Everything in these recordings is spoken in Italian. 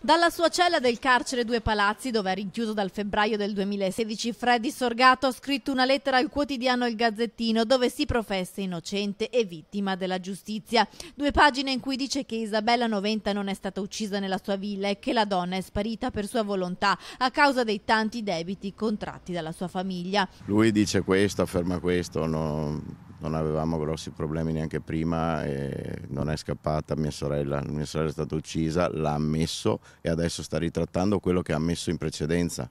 Dalla sua cella del carcere Due Palazzi, dove è rinchiuso dal febbraio del 2016, Freddy Sorgato ha scritto una lettera al quotidiano Il Gazzettino dove si professa innocente e vittima della giustizia. Due pagine in cui dice che Isabella Noventa non è stata uccisa nella sua villa e che la donna è sparita per sua volontà a causa dei tanti debiti contratti dalla sua famiglia. Lui dice questo, afferma questo, no non avevamo grossi problemi neanche prima, non è scappata mia sorella, mia sorella è stata uccisa, l'ha ammesso e adesso sta ritrattando quello che ha ammesso in precedenza.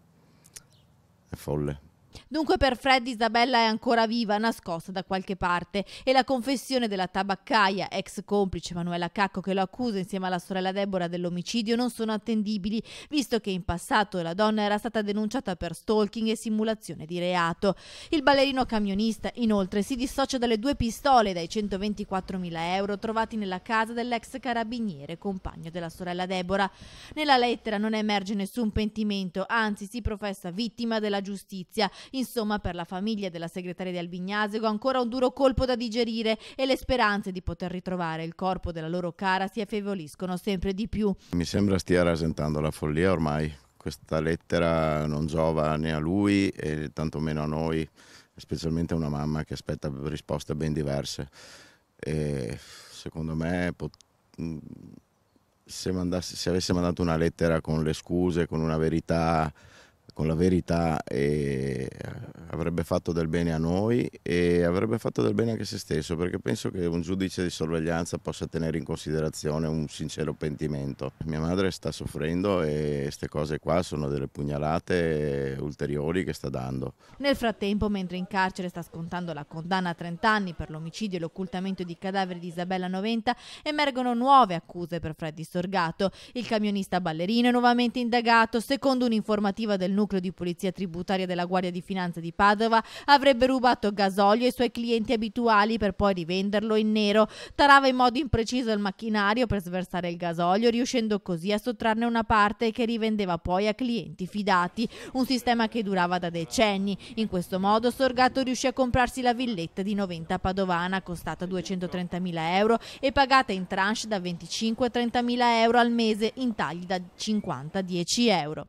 È folle. Dunque per Fred Isabella è ancora viva, nascosta da qualche parte e la confessione della tabaccaia, ex complice Manuela Cacco che lo accusa insieme alla sorella Deborah dell'omicidio, non sono attendibili, visto che in passato la donna era stata denunciata per stalking e simulazione di reato. Il ballerino camionista inoltre si dissocia dalle due pistole e dai 124.000 euro trovati nella casa dell'ex carabiniere, compagno della sorella Deborah. Nella lettera non emerge nessun pentimento, anzi si professa vittima della giustizia Insomma, per la famiglia della segretaria di Albignasego ecco, ancora un duro colpo da digerire e le speranze di poter ritrovare il corpo della loro cara si affievoliscono sempre di più. Mi sembra stia rasentando la follia ormai. Questa lettera non giova né a lui e tantomeno a noi, specialmente a una mamma che aspetta risposte ben diverse. E secondo me mm, se, mandasse, se avesse mandato una lettera con le scuse, con una verità con la verità e avrebbe fatto del bene a noi e avrebbe fatto del bene anche a se stesso perché penso che un giudice di sorveglianza possa tenere in considerazione un sincero pentimento. Mia madre sta soffrendo e queste cose qua sono delle pugnalate ulteriori che sta dando. Nel frattempo, mentre in carcere sta scontando la condanna a 30 anni per l'omicidio e l'occultamento di cadaveri di Isabella Noventa, emergono nuove accuse per Freddy Sorgato. Il camionista ballerino è nuovamente indagato, secondo un'informativa del nucleo nucleo di polizia tributaria della Guardia di Finanza di Padova, avrebbe rubato gasolio ai suoi clienti abituali per poi rivenderlo in nero. Tarava in modo impreciso il macchinario per sversare il gasolio, riuscendo così a sottrarne una parte che rivendeva poi a clienti fidati, un sistema che durava da decenni. In questo modo Sorgato riuscì a comprarsi la villetta di 90 Padovana, costata 230.000 euro e pagata in tranche da 25 a 30.000 euro al mese in tagli da 50 a 10 euro.